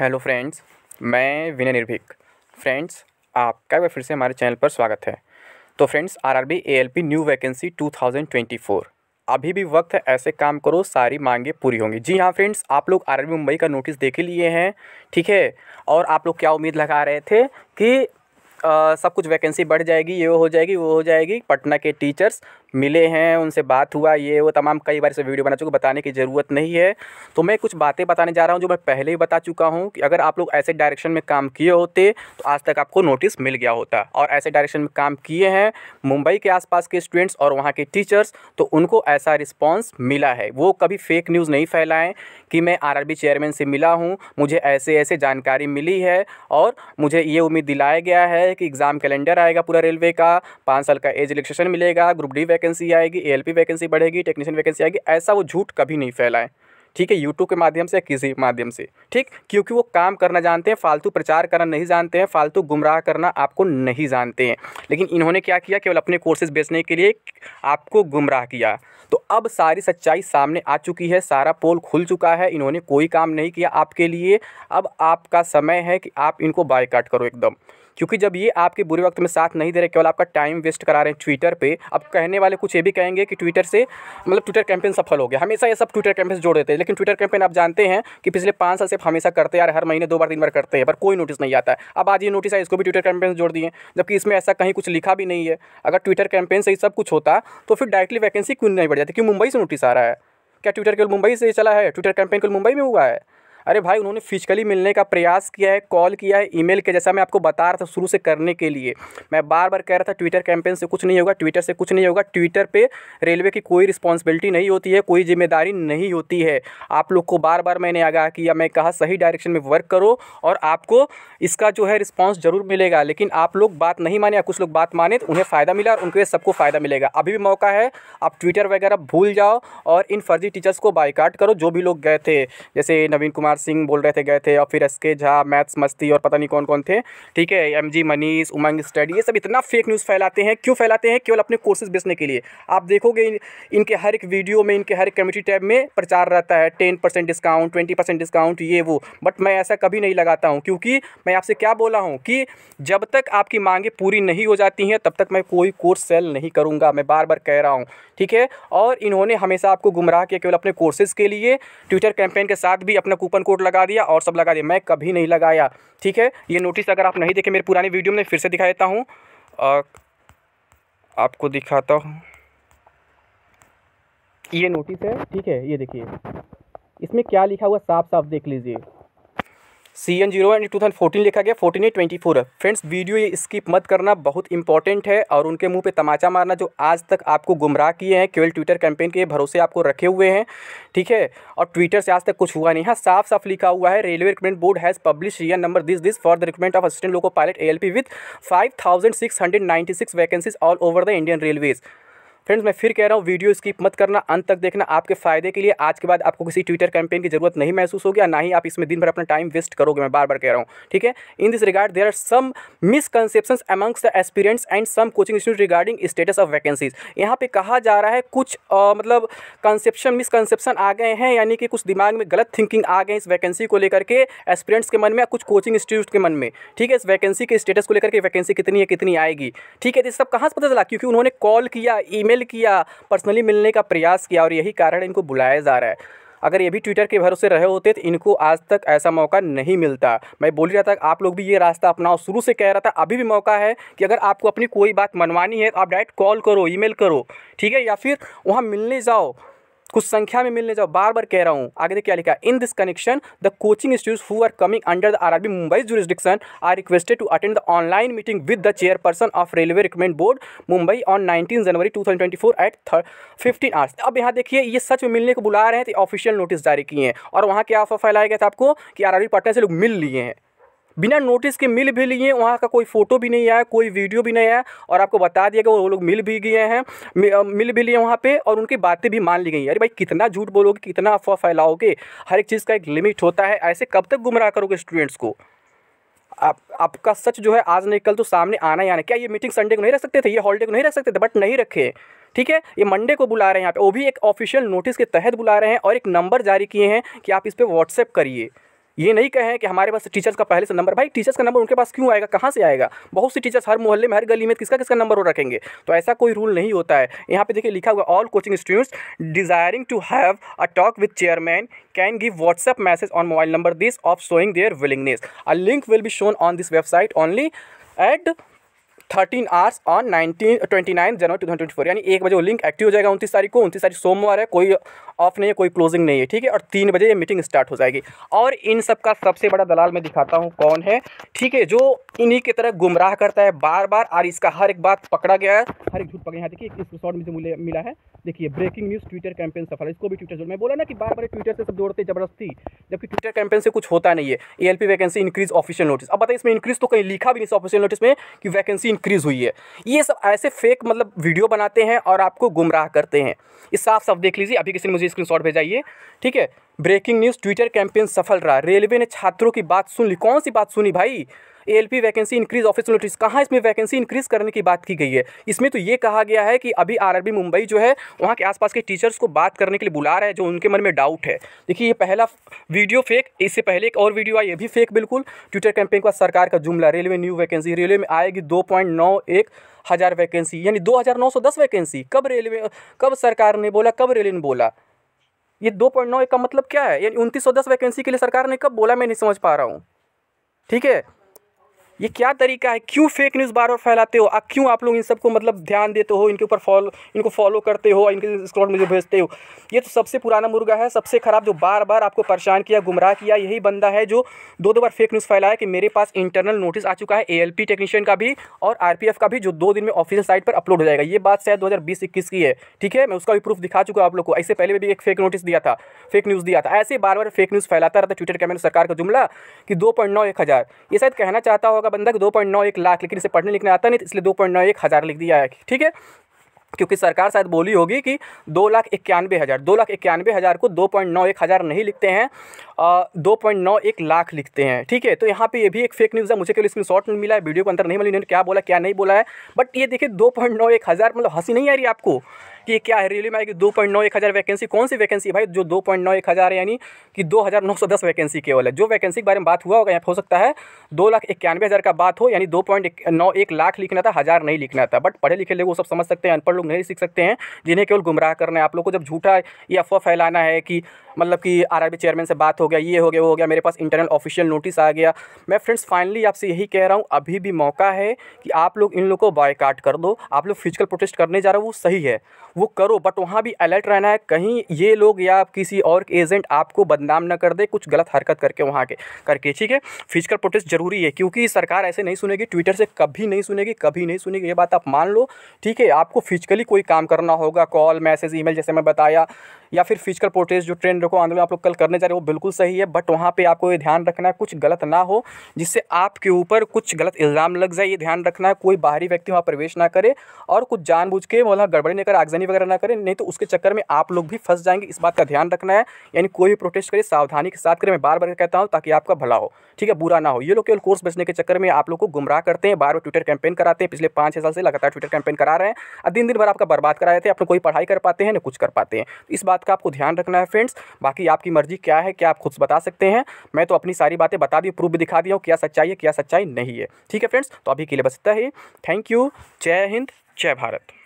hello friends मैं विनय निर्भीक friends आपका एक बार फिर से हमारे चैनल पर स्वागत है तो friends RRB ALP new vacancy 2024 अभी भी वक्त है ऐसे काम करो सारी मांगे पूरी होंगी जी हाँ फ्रेंड्स आप लोग आरआरबी मुंबई का नोटिस देख लिए हैं ठीक है और आप लोग क्या उम्मीद लगा रहे थे कि आ, सब कुछ वैकेंसी बढ़ जाएगी ये हो जाएगी वो हो जाएगी पटना के टीचर्स मिले हैं उनसे बात हुआ ये वो तमाम कई बार से वीडियो बना चुके बताने की ज़रूरत नहीं है तो मैं कुछ बातें बताने जा रहा हूँ जो मैं पहले ही बता चुका हूँ कि अगर आप लोग ऐसे डायरेक्शन में काम किए होते तो आज तक आपको नोटिस मिल गया होता और ऐसे डायरेक्शन में काम किए हैं मुंबई के आसपास के स्टूडेंट्स और वहाँ के टीचर्स तो उनको ऐसा रिस्पॉन्स मिला है वो कभी फेक न्यूज़ नहीं फैलाएं कि मैं आर चेयरमैन से मिला हूँ मुझे ऐसे ऐसे जानकारी मिली है और मुझे ये उम्मीद दिलाया गया है कि एग्ज़ाम कैलेंडर आएगा पूरा रेलवे का पाँच साल का एज रिलेक्सेशन मिलेगा ग्रुप डी वैकेंसी आएगी ए वैकेंसी बढ़ेगी टेक्नीशियन वैकेंसी आएगी ऐसा वो झूठ कभी नहीं फैलाए ठीक है यूट्यूब के माध्यम से या किसी माध्यम से ठीक क्योंकि वो काम करना जानते हैं फालतू प्रचार करना नहीं जानते हैं फालतू गुमराह करना आपको नहीं जानते हैं लेकिन इन्होंने क्या किया केवल अपने कोर्सेज बेचने के लिए आपको गुमराह किया तो अब सारी सच्चाई सामने आ चुकी है सारा पोल खुल चुका है इन्होंने कोई काम नहीं किया आपके लिए अब आपका समय है कि आप इनको बायकाट करो एकदम क्योंकि जब ये आपके बुरे वक्त में साथ नहीं दे रहे केवल आपका टाइम वेस्ट करा रहे हैं ट्विटर पे अब कहने वाले कुछ ये भी कहेंगे कि ट्विटर से मतलब ट्विटर कैंपेन सफल हो गया हमेशा ये सब ट्विटर कैंपेन जोड़ देते हैं लेकिन ट्विटर कैंपेन आप जानते हैं कि पिछले पाँच साल से हमेशा करते हैं हर महीने दो बार तीन बार करते हैं पर कोई नोटिस नहीं आता है अब आज ये नोटिस आए इसको भी ट्विटर कैंपेन जोड़ दिए जबकि इसमें ऐसा कहीं कुछ लिखा भी नहीं है अगर ट्विटर कैंपेन से ही सब कुछ होता तो फिर डायरेक्टली वैकेंसी क्यों नहीं बढ़ जाती क्योंकि मुंबई से नोटिस आ रहा है क्या ट्विटर केवल मुंबई से चला है ट्विटर कैंपेन केवल मुंबई में हुआ है अरे भाई उन्होंने फिजिकली मिलने का प्रयास किया है कॉल किया है ईमेल के जैसा मैं आपको बता रहा था शुरू से करने के लिए मैं बार बार कह रहा था ट्विटर कैंपेन से कुछ नहीं होगा ट्विटर से कुछ नहीं होगा ट्विटर पे रेलवे की कोई रिस्पॉन्सिबिलिटी नहीं होती है कोई जिम्मेदारी नहीं होती है आप लोग को बार बार मैंने आगाह किया मैं कहा सही डायरेक्शन में वर्क करो और आपको इसका जो है रिस्पॉन्स ज़रूर मिलेगा लेकिन आप लोग बात नहीं माने या कुछ लोग बात माने तो उन्हें फ़ायदा मिला और उनके सबको फ़ायदा मिलेगा अभी भी मौका है आप ट्विटर वगैरह भूल जाओ और इन फर्जी टीचर्स को बाइकाट करो जो भी लोग गए थे जैसे नवीन कुमार कुमार सिंह बोल रहे थे गए थे और फिर एस के झा मैथ्स मस्ती और पता नहीं कौन कौन थे ठीक है एम जी मनीष उमंग स्टडी ये सब इतना फेक न्यूज़ फैलाते हैं क्यों फैलाते हैं केवल अपने कोर्सेज बेचने के लिए आप देखोगे इन, इनके हर एक वीडियो में इनके हर एक कम्युनिटी टैब में प्रचार रहता है ten percent discount twenty percent discount ये वो बट मैं ऐसा कभी नहीं लगाता हूँ क्योंकि मैं आपसे क्या बोला हूँ कि जब तक आपकी मांगें पूरी नहीं हो जाती हैं तब तक मैं कोई कोर्स सेल नहीं करूँगा मैं बार बार कह रहा हूँ ठीक है और इन्होंने हमेशा आपको गुमराह किया केवल अपने कोर्सेज़ के लिए ट्विटर कैंपेन के साथ भी अपना कूपन कूपन कोड लगा दिया और सब लगा दिया मैं कभी नहीं लगाया ठीक है ये नोटिस अगर आप नहीं देखे मेरे पुराने वीडियो में फिर से दिखा देता हूँ आपको दिखाता हूँ ये नोटिस है ठीक है ये देखिए इसमें क्या लिखा हुआ साफ साफ देख लीजिए C N zero and two thousand fourteen लिखा गया fourteen eight twenty four friends video ये स्किप मत करना बहुत इंपॉर्टेंट है और उनके मुंह पे तमाचा मारना जो आज तक आपको गुमराह किए हैं केवल ट्विटर कैंपेन के भरोसे आपको रखे हुए हैं ठीक है और ट्विटर से आज तक कुछ हुआ नहीं है हाँ, साफ साफ लिखा हुआ है railway recruitment board has publish rear number this this for the recruitment of assistant loco pilot A L P with five thousand six hundred ninety six vacancies all over the Indian railways friends मैं फिर कह रहा हूँ video skip मत करना अंत तक देखना आपके फ़ायदे के लिए आज के बाद आपको किसी ट्विटर कैंपेन की जरूरत नहीं महसूस होगी और ना ही आप इसमें दिन भर अपना टाइम वेस्ट करोगे मैं बार बार कह रहा हूँ ठीक है in this regard there are some misconception amongst the experience and some coaching institute regarding status of vacancies यहाँ पे कहा जा रहा है कुछ आ, मतलब कंसेप्शन मिसकनसेप्शन आ गए हैं यानी कि कुछ दिमाग में गलत थिंकिंग आ गए इस वैकेंसी को लेकर के एस्पिरेंट्स के मन में कुछ कोचिंग इंस्टीट्यूट के मन में ठीक है इस वैकेंसी के स्टेटस को लेकर के वैकेंसी कितनी है कितनी आएगी ठीक है ये तो सब कहाँ से पता चला क्योंकि उन्होंने कॉल किया ई मेल किया पर्सनली मिलने का प्रयास किया और यही कारण इनको बुलाया जा रहा है अगर ये भी ट्विटर के भरोसे रहे होते तो इनको आज तक ऐसा मौका नहीं मिलता मैं बोल रहा था आप लोग भी ये रास्ता अपनाओ शुरू से कह रहा था अभी भी मौका है कि अगर आपको अपनी कोई बात मनवानी है तो आप डायरेक्ट कॉल करो ईमेल करो ठीक है या फिर वहाँ मिलने जाओ कुछ संख्या में मिलने जाओ बार बार कह रहा हूँ आगे देखिए लिखा in this connection the coaching institute who are coming under the R R B Mumbai jurisdiction are requested to attend the online meeting with the chairperson of railway recruitment board Mumbai on nineteen January two thousand twenty four at fifteen hours अब यहाँ देखिए ये सच में मिलने को बुला रहे हैं तो ऑफिशियल नोटिस जारी किए हैं और वहाँ क्या ऑफर फैलाया गया था आपको कि आर आर बी पटना से लोग मिल लिए हैं बिना नोटिस के मिल भी लिए वहाँ का कोई फ़ोटो भी नहीं आया कोई वीडियो भी नहीं आया और आपको बता दिया कि वो लोग मिल भी गए हैं मिल भी लिए वहाँ पे और उनकी बातें भी मान ली गई अरे भाई कितना झूठ बोलोगे कितना अफवाह फैलाओगे हर एक चीज़ का एक लिमिट होता है ऐसे कब तक गुमराह करोगे स्टूडेंट्स को आप आपका सच जो है आज नहीं कल तो सामने आना ही आना क्या ये मीटिंग संडे को नहीं रख सकते थे ये हॉलीडे को नहीं रख सकते थे बट नहीं रखे ठीक है ये मंडे को बुला रहे हैं यहाँ पे वो भी एक ऑफिशियल नोटिस के तहत बुला रहे हैं और एक नंबर जारी किए हैं कि आप इस पर व्हाट्सएप करिए ये नहीं कहें कि हमारे पास टीचर्स का पहले से नंबर भाई टीचर्स का नंबर उनके पास क्यों आएगा कहाँ से आएगा बहुत सी टीचर्स हर मोहल्ले में हर गली में किसका किसका नंबर वो रखेंगे तो ऐसा कोई रूल नहीं होता है यहाँ पे देखिए लिखा हुआ all coaching students desiring to have a talk with chairman can give WhatsApp message on mobile number this of showing their willingness a link will be shown on this website only at thirteen hours on nineteen twenty nine January two thousand twenty four यानी एक बजे वो link active हो जाएगा उनतीस तारीख को उनतीस तारीख सोमवार है कोई ऑफ नहीं है कोई क्लोजिंग नहीं है ठीक है और तीन बजे ये मीटिंग स्टार्ट हो जाएगी और इन सब का सबसे बड़ा दलाल मैं दिखाता हूँ कौन है ठीक है जो इन्हीं की तरह गुमराह करता है बार बार और इसका हर एक बात पकड़ा गया है हर एक झूठ पकड़ा यहाँ देखिए इस शॉर्ट मुझे मिला है देखिए ब्रेकिंग न्यूज़ ट्विटर कैंपेन सफल इसको भी ट्विटर जोड़ मैं बोला ना कि बार बार ट्विटर से सब जोड़ते जबरदस्ती जबकि ट्विटर कैंपेन से कुछ होता नहीं है ए वैकेंसी इंक्रीज ऑफिशियल नोटिस अब बताइए इसमें इंक्रीज तो कहीं लिखा भी नहीं ऑफिशियल नोटिस में कि वैकेंसी इंक्रीज़ हुई है ये सब ऐसे फेक मतलब वीडियो बनाते हैं और आपको गुमराह करते हैं इस साफ साफ देख लीजिए अभी किसी ने मुझे स्क्रीनशॉट भेजाइए ठीक है ब्रेकिंग न्यूज़ ट्विटर कैंपेन सफल रहा रेलवे ने छात्रों की बात सुन ली कौन सी बात सुनी भाई पी वैकेंसी इंक्रीज ऑफिस नोटिस कहाँ इसमें वैकेंसी इंक्रीज करने की बात की गई है इसमें तो ये कहा गया है कि अभी आरआरबी मुंबई जो है वहाँ के आसपास के टीचर्स को बात करने के लिए बुला रहा है जो उनके मन में डाउट है देखिए ये पहला वीडियो फेक इससे पहले एक और वीडियो आई ये भी फेक बिल्कुल ट्विटर कैंपेन का सरकार का जुमला रेलवे न्यू वैकेंसी रेलवे में आएगी दो पॉइंट नौ एक हज़ार वैकेंसी यानी दो हज़ार नौ सौ दस वैकेंसी कब रेलवे कब सरकार ने बोला कब रेलवे ने बोला ये दो पॉइंट नौ एक का मतलब क्या है यानी उनतीस सौ दस वैकेंसी के लिए सरकार ने कब बोला मैं नहीं समझ पा रहा हूँ ठीक है ये क्या तरीका है क्यों फेक न्यूज़ बार बार फैलाते हो आप क्यों आप लोग इन सबको मतलब ध्यान देते हो इनके ऊपर फॉलो इनको फॉलो करते हो इनके स्क्रॉट मुझे भेजते हो ये तो सबसे पुराना मुर्गा है सबसे ख़राब जो बार बार आपको परेशान किया गुमराह किया यही बंदा है जो दो दो बार फेक न्यूज़ फैलाया कि मेरे पास इंटरनल नोटिस आ चुका है ए टेक्नीशियन का भी और आर का भी जो दो दिन में ऑफिशियल साइट पर अपलोड हो जाएगा ये बात शायद दो हज़ार की है ठीक है मैं उसका भी प्रूफ दिखा चुका आप लोग को ऐसे पहले भी एक फेक नोटिस दिया था फेक न्यूज़ दिया था ऐसे बार बार फेक न्यूज़ फैलाता रहता ट्विटर कैमरे सरकार का जुमला कि दो पॉइंट नौ एक हज़ार ये शायद कहना चाहता होगा का बंधक दो पॉइंट नौ एक लाख लेकिन इसे पढ़ने लिखने आता नहीं तो इसलिए दो पॉइंट नौ एक हज़ार लिख दिया है ठीक है क्योंकि सरकार शायद बोली होगी कि दो लाख इक्यानवे हज़ार दो लाख इक्यानवे हज़ार को दो पॉइंट नौ एक हज़ार नहीं लिखते हैं आ, दो पॉइंट नौ एक लाख लिखते हैं ठीक है तो यहाँ पे ये भी एक फेक न्यूज़ है मुझे केवल इसमें शॉर्ट मिला है वीडियो को अंदर नहीं मिली उन्होंने क्या बोला क्या नहीं बोला है बट ये देखिए दो मतलब हंसी नहीं आ रही आपको कि क्या है रेलवे में आएगी दो पॉइंट नौ एक हज़ार वैकेंसी कौन सी वैकेंसी भाई जो दो पॉइंट नौ एक हज़ार यानी कि दो हज़ार नौ सौ दस वैकेंसी केवल है जो वैकेंसी के बारे में बात हुआ होगा यहाँ हो सकता है दो लाख इक्यानवे हज़ार का बात हो यानी दो पॉइंट नौ एक लाख लिखना था हज़ार नहीं लिखना था बट पढ़े लिखे लोग वो सब समझ सकते हैं अनपढ़ लोग नहीं सीख सकते हैं जिन्हें केवल गुमराह करना है आप लोग को जब झूठा ये अफवाह फैलाना है कि मतलब कि बी चेयरमैन से बात हो गया ये हो गया वो हो गया मेरे पास इंटरनल ऑफिशियल नोटिस आ गया मैं फ्रेंड्स फाइनली आपसे यही कह रहा हूँ अभी भी मौका है कि आप लोग इन लोग को बायकाट कर दो आप लोग फिजिकल प्रोटेस्ट करने जा रहे हो वो सही है वो करो बट वहाँ भी अलर्ट रहना है कहीं ये लोग या किसी और एजेंट आपको बदनाम ना कर दे कुछ गलत हरकत करके वहाँ के करके ठीक है फिजिकल प्रोटेस्ट जरूरी है क्योंकि सरकार ऐसे नहीं सुनेगी ट्विटर से कभी नहीं सुनेगी कभी नहीं सुनेगी ये बात आप मान लो ठीक है आपको फिजिकली कोई काम करना होगा कॉल मैसेज ई जैसे मैं बताया या फिर फिजिकल प्रोटेस्ट जो ट्रेन रखो आंदोलन आप लोग कल करने जा रहे हो वो बिल्कुल सही है बट वहाँ पर आपको ये ध्यान रखना है कुछ गलत ना हो जिससे आपके ऊपर कुछ गलत इल्ज़ाम लग जाए ये ध्यान रखना है कोई बाहरी व्यक्ति वहाँ प्रवेश ना करे और कुछ जानबूझ के मतलब गड़बड़ी नहीं कर आगजनी वगैरह ना करें नहीं तो उसके चक्कर में आप लोग भी फंस जाएंगे इस बात का ध्यान रखना है यानी कोई भी प्रोटेस्ट करे सावधानी के साथ करें मैं बार बार कहता हूँ ताकि आपका भला हो ठीक है बुरा ना हो ये लोग केवल कोर्स बेचने के चक्कर में आप लोग को गुमराह करते हैं बार बार ट्विटर कैंपेन कराते हैं पिछले पाँच छः साल से लगातार ट्विटर कैंपेन करा रहे हैं और दिन दिन भर आपका बर्बाद करा रहे थे आप कोई पढ़ाई कर पाते हैं ना कुछ कर पाते हैं तो इस बात का आपको ध्यान रखना है फ्रेंड्स बाकी आपकी मर्जी क्या है क्या आप खुद बता सकते हैं मैं तो अपनी सारी बातें बता दी प्रूफ भी दिखा दिया हूँ क्या सच्चाई है क्या सच्चाई नहीं है ठीक है फ्रेंड्स तो अभी के लिए बस इतना ही थैंक यू जय हिंद जय भारत